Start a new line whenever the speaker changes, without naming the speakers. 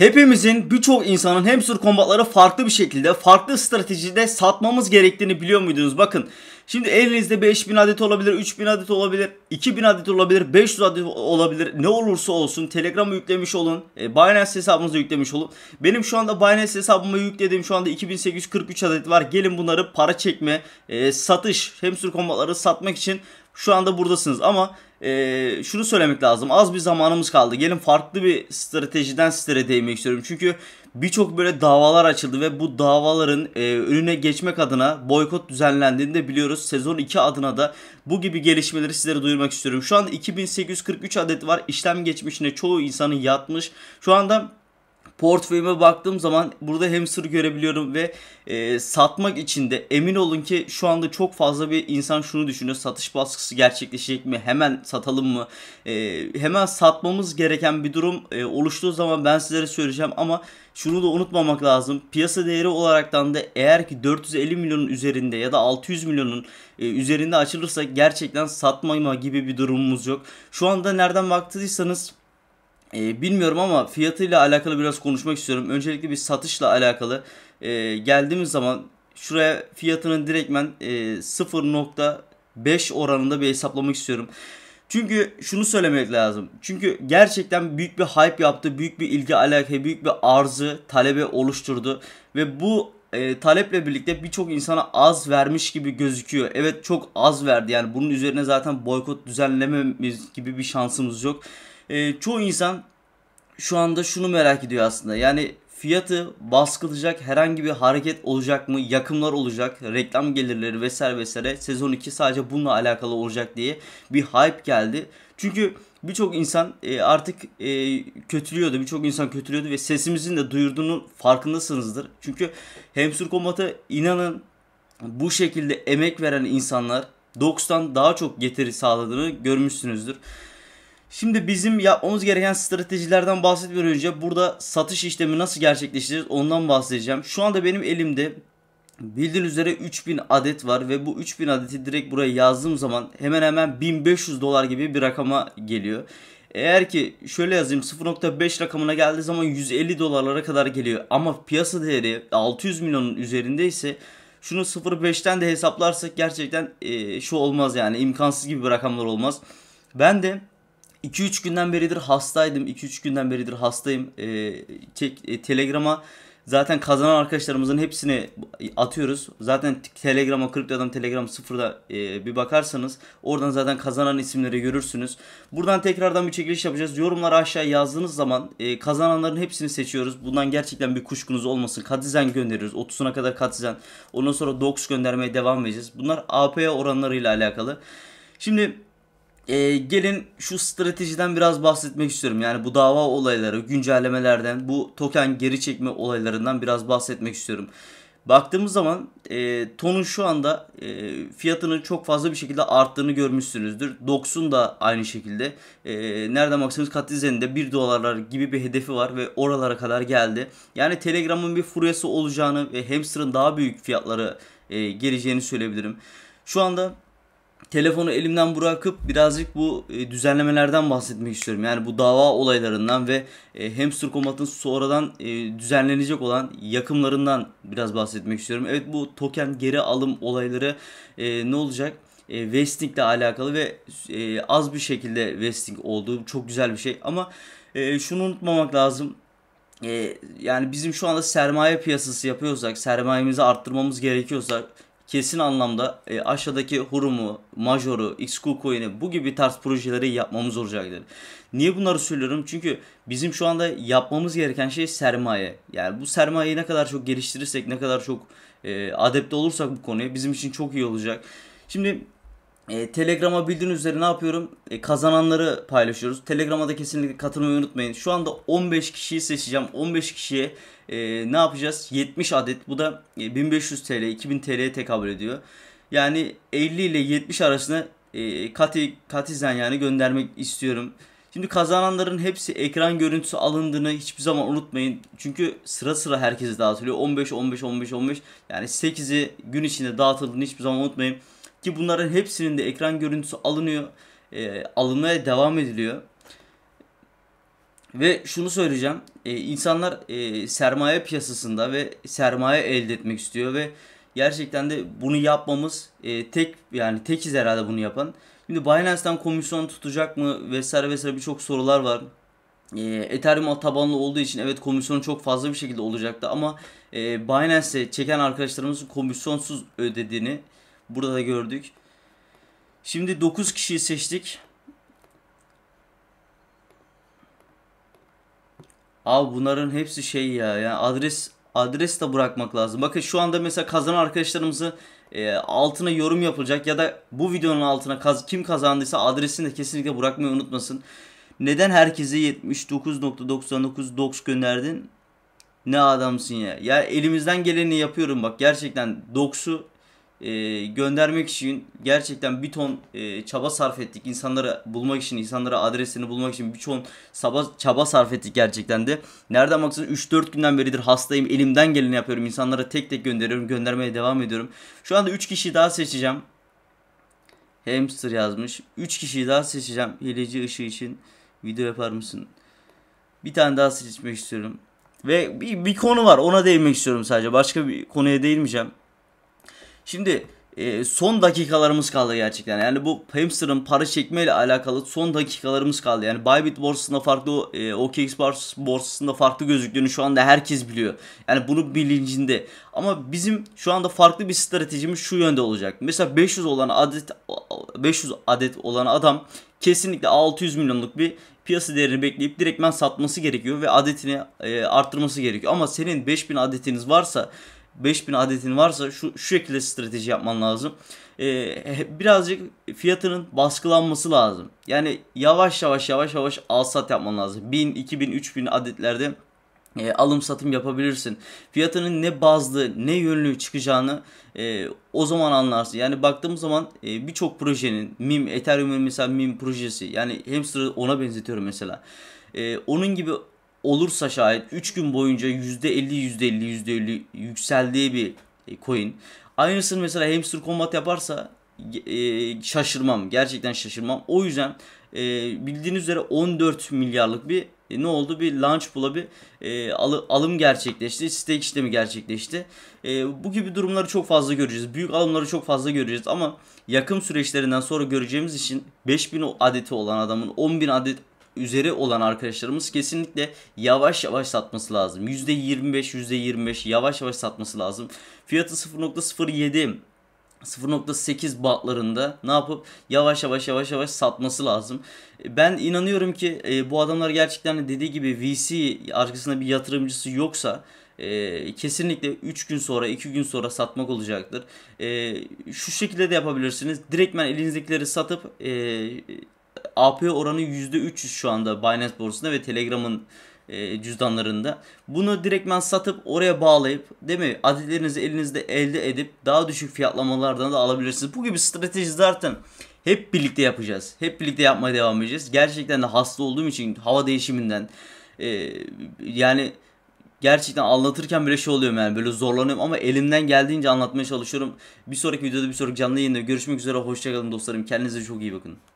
Hepimizin birçok insanın hamster kombatları farklı bir şekilde farklı stratejide satmamız gerektiğini biliyor muydunuz? Bakın şimdi elinizde 5000 adet olabilir, 3000 adet olabilir, 2000 adet olabilir, 500 adet olabilir. Ne olursa olsun Telegram'ı yüklemiş olun, e, Binance hesabınızı yüklemiş olun. Benim şu anda Binance hesabıma yüklediğim şu anda 2843 adet var. Gelin bunları para çekme, e, satış, hamster kombatları satmak için şu anda buradasınız ama e, şunu söylemek lazım. Az bir zamanımız kaldı. Gelin farklı bir stratejiden sizlere değinmek istiyorum. Çünkü birçok böyle davalar açıldı ve bu davaların e, önüne geçmek adına boykot düzenlendiğini de biliyoruz. Sezon 2 adına da bu gibi gelişmeleri sizlere duyurmak istiyorum. Şu an 2843 adet var. İşlem geçmişine çoğu insanın yatmış. Şu anda portföyüme baktığım zaman burada hamster görebiliyorum ve e, satmak için de emin olun ki şu anda çok fazla bir insan şunu düşünüyor. Satış baskısı gerçekleşecek mi? Hemen satalım mı? E, hemen satmamız gereken bir durum e, oluştuğu zaman ben sizlere söyleyeceğim ama şunu da unutmamak lazım. Piyasa değeri olaraktan da eğer ki 450 milyonun üzerinde ya da 600 milyonun e, üzerinde açılırsa gerçekten satmama gibi bir durumumuz yok. Şu anda nereden baktıysanız e, bilmiyorum ama fiyatıyla alakalı biraz konuşmak istiyorum. Öncelikle bir satışla alakalı e, geldiğimiz zaman şuraya fiyatının direktmen e, 0.5 oranında bir hesaplamak istiyorum. Çünkü şunu söylemek lazım. Çünkü gerçekten büyük bir hype yaptı, büyük bir ilgi alaka, büyük bir arzı, talebe oluşturdu. Ve bu e, taleple birlikte birçok insana az vermiş gibi gözüküyor. Evet çok az verdi yani bunun üzerine zaten boykot düzenlememiz gibi bir şansımız yok e, çoğu insan şu anda şunu merak ediyor aslında. Yani fiyatı baskılacak herhangi bir hareket olacak mı? Yakımlar olacak, reklam gelirleri vesaire vesaire. Sezon 2 sadece bununla alakalı olacak diye bir hype geldi. Çünkü birçok insan e, artık e, kötülüyordu. Birçok insan kötülüyordu ve sesimizin de duyurduğunu farkındasınızdır. Çünkü hemsur Combat'a inanın bu şekilde emek veren insanlar 90'dan daha çok getiri sağladığını görmüşsünüzdür. Şimdi bizim yapmamız gereken stratejilerden bahsetmeden önce burada satış işlemi nasıl gerçekleştiririz ondan bahsedeceğim. Şu anda benim elimde bildiğiniz üzere 3000 adet var ve bu 3000 adeti direkt buraya yazdığım zaman hemen hemen 1500 dolar gibi bir rakama geliyor. Eğer ki şöyle yazayım 0.5 rakamına geldiği zaman 150 dolarlara kadar geliyor. Ama piyasa değeri 600 milyonun üzerindeyse şunu 0.5'ten de hesaplarsak gerçekten e, şu olmaz yani imkansız gibi bir rakamlar olmaz. Ben de 2-3 günden beridir hastaydım. 2-3 günden beridir hastayım. E, ee, tek, e, Telegram'a zaten kazanan arkadaşlarımızın hepsini atıyoruz. Zaten Telegram'a 40 adam Telegram sıfırda e, bir bakarsanız oradan zaten kazanan isimleri görürsünüz. Buradan tekrardan bir çekiliş yapacağız. Yorumları aşağı yazdığınız zaman e, kazananların hepsini seçiyoruz. Bundan gerçekten bir kuşkunuz olmasın. Katizen gönderiyoruz. 30'una kadar Katizen. Ondan sonra Dox göndermeye devam edeceğiz. Bunlar AP'ye oranlarıyla alakalı. Şimdi e, gelin şu stratejiden biraz bahsetmek istiyorum. Yani bu dava olayları, güncellemelerden, bu token geri çekme olaylarından biraz bahsetmek istiyorum. Baktığımız zaman e, tonun şu anda e, fiyatının çok fazla bir şekilde arttığını görmüşsünüzdür. Dox'un da aynı şekilde e, nereden baksanız kat üzerinde 1 dolarlar gibi bir hedefi var ve oralara kadar geldi. Yani Telegram'ın bir furyası olacağını ve hamster'ın daha büyük fiyatları e, geleceğini söyleyebilirim. Şu anda telefonu elimden bırakıp birazcık bu e, düzenlemelerden bahsetmek istiyorum. Yani bu dava olaylarından ve e, hamster komatın sonradan e, düzenlenecek olan yakımlarından biraz bahsetmek istiyorum. Evet bu token geri alım olayları e, ne olacak? vesting ile alakalı ve az bir şekilde vesting olduğu çok güzel bir şey. Ama şunu unutmamak lazım. yani bizim şu anda sermaye piyasası yapıyorsak, sermayemizi arttırmamız gerekiyorsa kesin anlamda e, aşağıdaki Hurum'u, Major'u, Xcool bu gibi tarz projeleri yapmamız olacaktır. Niye bunları söylüyorum? Çünkü bizim şu anda yapmamız gereken şey sermaye. Yani bu sermayeyi ne kadar çok geliştirirsek, ne kadar çok e, adepte olursak bu konuya bizim için çok iyi olacak. Şimdi e, Telegram'a bildiğiniz üzere ne yapıyorum? E, kazananları paylaşıyoruz. Telegram'a da kesinlikle katılmayı unutmayın. Şu anda 15 kişiyi seçeceğim. 15 kişiye e, ne yapacağız? 70 adet. Bu da e, 1500 TL, 2000 TL'ye tekabül ediyor. Yani 50 ile 70 arasında e, kati, katizen yani göndermek istiyorum. Şimdi kazananların hepsi ekran görüntüsü alındığını hiçbir zaman unutmayın. Çünkü sıra sıra herkese dağıtılıyor. 15, 15, 15, 15. Yani 8'i gün içinde dağıtıldığını hiçbir zaman unutmayın. Ki bunların hepsinin de ekran görüntüsü alınıyor. E, alınmaya devam ediliyor. Ve şunu söyleyeceğim. E, insanlar e, sermaye piyasasında ve sermaye elde etmek istiyor ve gerçekten de bunu yapmamız e, tek yani tekiz herhalde bunu yapan. Şimdi Binance'den komisyon tutacak mı vesaire vesaire birçok sorular var. E, Ethereum tabanlı olduğu için evet komisyon çok fazla bir şekilde olacaktı ama e, Binance'e çeken arkadaşlarımızın komisyonsuz ödediğini Burada da gördük. Şimdi 9 kişiyi seçtik. Abi bunların hepsi şey ya. Yani adres adres de bırakmak lazım. Bakın şu anda mesela kazanan arkadaşlarımızı e, altına yorum yapılacak ya da bu videonun altına kaz kim kazandıysa adresini de kesinlikle bırakmayı unutmasın. Neden herkese 79.99 dox gönderdin? Ne adamsın ya. Ya elimizden geleni yapıyorum bak gerçekten doksu e, göndermek için gerçekten bir ton e, çaba sarf ettik. İnsanları bulmak için, insanlara adresini bulmak için bir ton saba, çaba sarf ettik gerçekten de. Nereden baksanız 3-4 günden beridir hastayım. Elimden geleni yapıyorum. İnsanlara tek tek gönderiyorum. Göndermeye devam ediyorum. Şu anda 3 kişi daha seçeceğim. Hamster yazmış. 3 kişiyi daha seçeceğim. Hileci ışığı için video yapar mısın? Bir tane daha seçmek istiyorum. Ve bir, bir konu var ona değinmek istiyorum sadece. Başka bir konuya değinmeyeceğim. Şimdi e, son dakikalarımız kaldı gerçekten. Yani bu hamster'ın para çekme ile alakalı son dakikalarımız kaldı. Yani Bybit borsasında farklı, e, OKX borsasında farklı gözüktüğünü şu anda herkes biliyor. Yani bunu bilincinde. Ama bizim şu anda farklı bir stratejimiz şu yönde olacak. Mesela 500 olan adet 500 adet olan adam kesinlikle 600 milyonluk bir piyasa değerini bekleyip direktmen satması gerekiyor ve adetini e, arttırması gerekiyor. Ama senin 5000 adetiniz varsa 5000 adetin varsa şu, şu şekilde strateji yapman lazım. Ee, birazcık fiyatının baskılanması lazım. Yani yavaş yavaş yavaş yavaş al sat yapman lazım. 1000, 2000, 3000 adetlerde e, alım satım yapabilirsin. Fiyatının ne bazlı ne yönlü çıkacağını e, o zaman anlarsın. Yani baktığımız zaman e, birçok projenin MIM, Ethereum'un mesela MIM projesi yani hamster'ı ona benzetiyorum mesela. E, onun gibi olursa şayet 3 gün boyunca %50 %50 %50 yükseldiği bir e, coin. Aynısını mesela hamster combat yaparsa e, şaşırmam. Gerçekten şaşırmam. O yüzden e, bildiğiniz üzere 14 milyarlık bir ne oldu? Bir launch pulla bir alım gerçekleşti. Stake işlemi gerçekleşti. bu gibi durumları çok fazla göreceğiz. Büyük alımları çok fazla göreceğiz ama yakın süreçlerinden sonra göreceğimiz için 5000 adeti olan adamın 10.000 adet üzeri olan arkadaşlarımız kesinlikle yavaş yavaş satması lazım. %25 %25 yavaş yavaş satması lazım. Fiyatı 0.07 0.8 batlarında ne yapıp yavaş yavaş yavaş yavaş satması lazım. Ben inanıyorum ki e, bu adamlar gerçekten dediği gibi VC arkasında bir yatırımcısı yoksa e, kesinlikle 3 gün sonra 2 gün sonra satmak olacaktır. E, şu şekilde de yapabilirsiniz. Direktmen elinizdekileri satıp e, AP oranı %300 şu anda Binance borsasında ve Telegram'ın e, cüzdanlarında. Bunu direktmen satıp oraya bağlayıp değil mi adetlerinizi elinizde elde edip daha düşük fiyatlamalardan da alabilirsiniz. Bu gibi strateji zaten hep birlikte yapacağız. Hep birlikte yapmaya devam edeceğiz. Gerçekten de hasta olduğum için hava değişiminden e, yani gerçekten anlatırken bile şey oluyorum yani böyle zorlanıyorum ama elimden geldiğince anlatmaya çalışıyorum. Bir sonraki videoda bir sonraki canlı yayında görüşmek üzere. Hoşçakalın dostlarım. Kendinize çok iyi bakın.